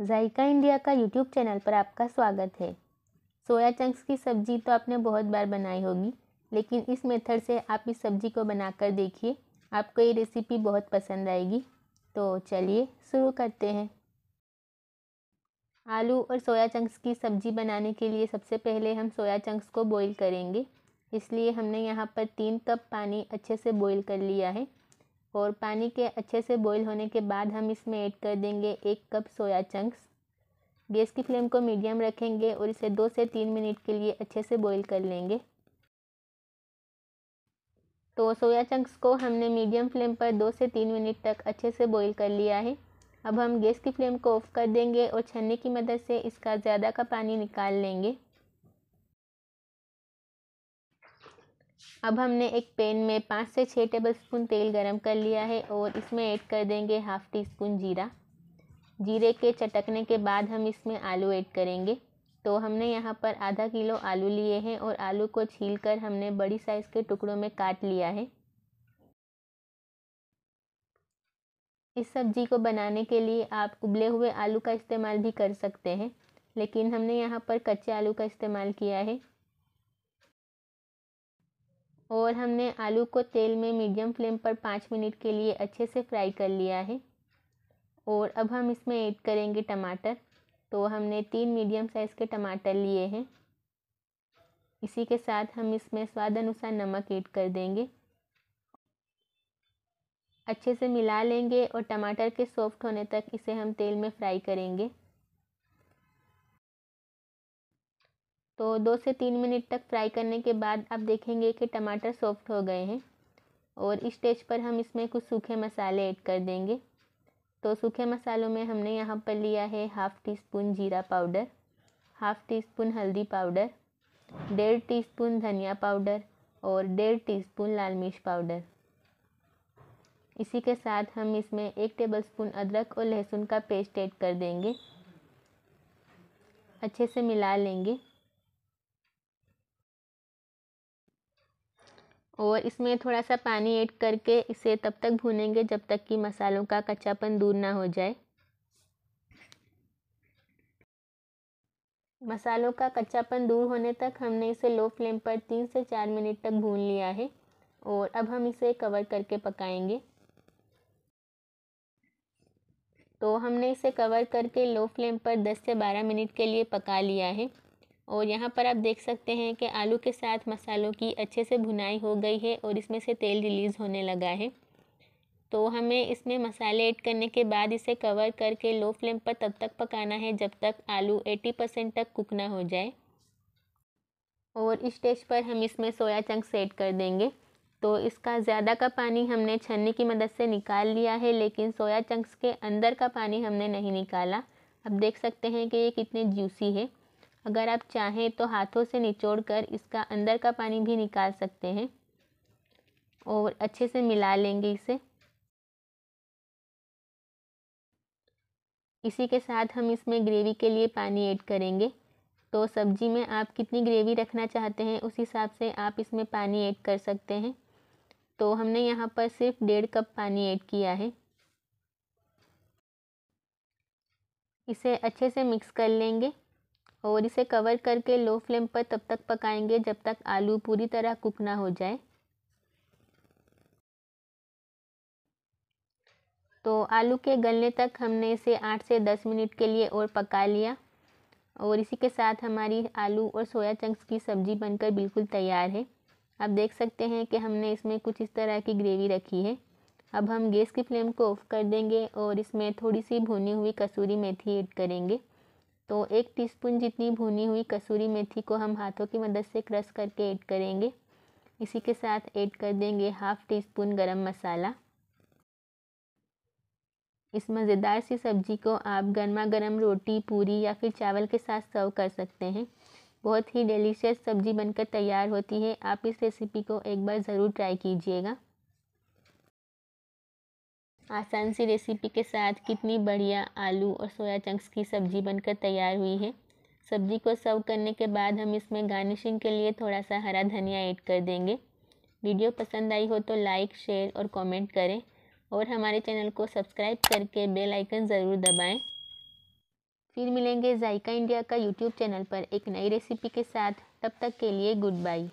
जायका India का YouTube channel पर आपका स्वागत है सोया चंक्स की सब्ज़ी तो आपने बहुत बार बनाई होगी लेकिन इस मेथड से आप इस सब्ज़ी को बनाकर देखिए आपको ये रेसिपी बहुत पसंद आएगी तो चलिए शुरू करते हैं आलू और सोया चंक्स की सब्ज़ी बनाने के लिए सबसे पहले हम सोया चंक्स को बॉईल करेंगे इसलिए हमने यहाँ पर तीन कप पानी अच्छे से बॉईल कर लिया है और पानी के अच्छे से बॉईल होने के बाद हम इसमें ऐड कर देंगे एक कप सोया चंक्स गैस की फ्लेम को मीडियम रखेंगे और इसे दो से तीन मिनट के लिए अच्छे से बॉईल कर लेंगे तो सोया चंक्स को हमने मीडियम फ्लेम पर दो से तीन मिनट तक अच्छे से बॉईल कर लिया है अब हम गैस की फ्लेम को ऑफ़ कर देंगे और छन्नी की मदद से इसका ज़्यादा का पानी निकाल लेंगे अब हमने एक पैन में पाँच से छः टेबल स्पून तेल गरम कर लिया है और इसमें ऐड कर देंगे हाफ़ टी स्पून जीरा जीरे के चटकने के बाद हम इसमें आलू ऐड करेंगे तो हमने यहाँ पर आधा किलो आलू लिए हैं और आलू को छील कर हमने बड़ी साइज़ के टुकड़ों में काट लिया है इस सब्जी को बनाने के लिए आप उबले हुए आलू का इस्तेमाल भी कर सकते हैं लेकिन हमने यहाँ पर कच्चे आलू का इस्तेमाल किया है और हमने आलू को तेल में मीडियम फ्लेम पर पाँच मिनट के लिए अच्छे से फ्राई कर लिया है और अब हम इसमें ऐड करेंगे टमाटर तो हमने तीन मीडियम साइज़ के टमाटर लिए हैं इसी के साथ हम इसमें स्वाद अनुसार नमक ऐड कर देंगे अच्छे से मिला लेंगे और टमाटर के सॉफ्ट होने तक इसे हम तेल में फ्राई करेंगे तो दो से तीन मिनट तक फ्राई करने के बाद आप देखेंगे कि टमाटर सॉफ्ट हो गए हैं और इस स्टेज पर हम इसमें कुछ सूखे मसाले ऐड कर देंगे तो सूखे मसालों में हमने यहाँ पर लिया है हाफ़ टी स्पून जीरा पाउडर हाफ़ टी स्पून हल्दी पाउडर डेढ़ टी स्पून धनिया पाउडर और डेढ़ टी स्पून लाल मिर्च पाउडर इसी के साथ हम इसमें एक टेबल स्पून अदरक और लहसुन का पेस्ट ऐड कर देंगे अच्छे से मिला लेंगे और इसमें थोड़ा सा पानी ऐड करके इसे तब तक भूनेंगे जब तक कि मसालों का कच्चापन दूर ना हो जाए मसालों का कच्चापन दूर होने तक हमने इसे लो फ्लेम पर तीन से चार मिनट तक भून लिया है और अब हम इसे कवर करके पकाएंगे तो हमने इसे कवर करके लो फ्लेम पर 10 से 12 मिनट के लिए पका लिया है और यहाँ पर आप देख सकते हैं कि आलू के साथ मसालों की अच्छे से भुनाई हो गई है और इसमें से तेल रिलीज़ होने लगा है तो हमें इसमें मसाले ऐड करने के बाद इसे कवर करके लो फ्लेम पर तब तक पकाना है जब तक आलू 80 परसेंट तक कुक ना हो जाए और इस स्टेज पर हम इसमें सोया चंक्स ऐड कर देंगे तो इसका ज़्यादा का पानी हमने छन्नी की मदद से निकाल लिया है लेकिन सोया चंक्स के अंदर का पानी हमने नहीं निकाला अब देख सकते हैं कि ये कितने जूसी है अगर आप चाहें तो हाथों से निचोड़कर इसका अंदर का पानी भी निकाल सकते हैं और अच्छे से मिला लेंगे इसे इसी के साथ हम इसमें ग्रेवी के लिए पानी ऐड करेंगे तो सब्जी में आप कितनी ग्रेवी रखना चाहते हैं उस हिसाब से आप इसमें पानी ऐड कर सकते हैं तो हमने यहाँ पर सिर्फ डेढ़ कप पानी ऐड किया है इसे अच्छे से मिक्स कर लेंगे और इसे कवर करके लो फ्लेम पर तब तक पकाएंगे जब तक आलू पूरी तरह कुक ना हो जाए तो आलू के गलने तक हमने इसे आठ से दस मिनट के लिए और पका लिया और इसी के साथ हमारी आलू और सोया चंक्स की सब्ज़ी बनकर बिल्कुल तैयार है आप देख सकते हैं कि हमने इसमें कुछ इस तरह की ग्रेवी रखी है अब हम गैस की फ्लेम को ऑफ़ कर देंगे और इसमें थोड़ी सी भुनी हुई कसूरी मेथी ऐड करेंगे तो एक टीस्पून जितनी भुनी हुई कसूरी मेथी को हम हाथों की मदद से क्रश करके ऐड करेंगे इसी के साथ ऐड कर देंगे हाफ़ टी स्पून गर्म मसाला इस मज़ेदार सी सब्ज़ी को आप गर्मा गर्म रोटी पूरी या फिर चावल के साथ सर्व कर सकते हैं बहुत ही डिलीशियस सब्ज़ी बनकर तैयार होती है आप इस रेसिपी को एक बार ज़रूर ट्राई कीजिएगा आसान सी रेसिपी के साथ कितनी बढ़िया आलू और सोया चंक्स की सब्ज़ी बनकर तैयार हुई है सब्ज़ी को सर्व करने के बाद हम इसमें गार्निशिंग के लिए थोड़ा सा हरा धनिया ऐड कर देंगे वीडियो पसंद आई हो तो लाइक शेयर और कमेंट करें और हमारे चैनल को सब्सक्राइब करके बेल आइकन ज़रूर दबाएं। फिर मिलेंगे जायका इंडिया का यूट्यूब चैनल पर एक नई रेसिपी के साथ तब तक के लिए गुड बाई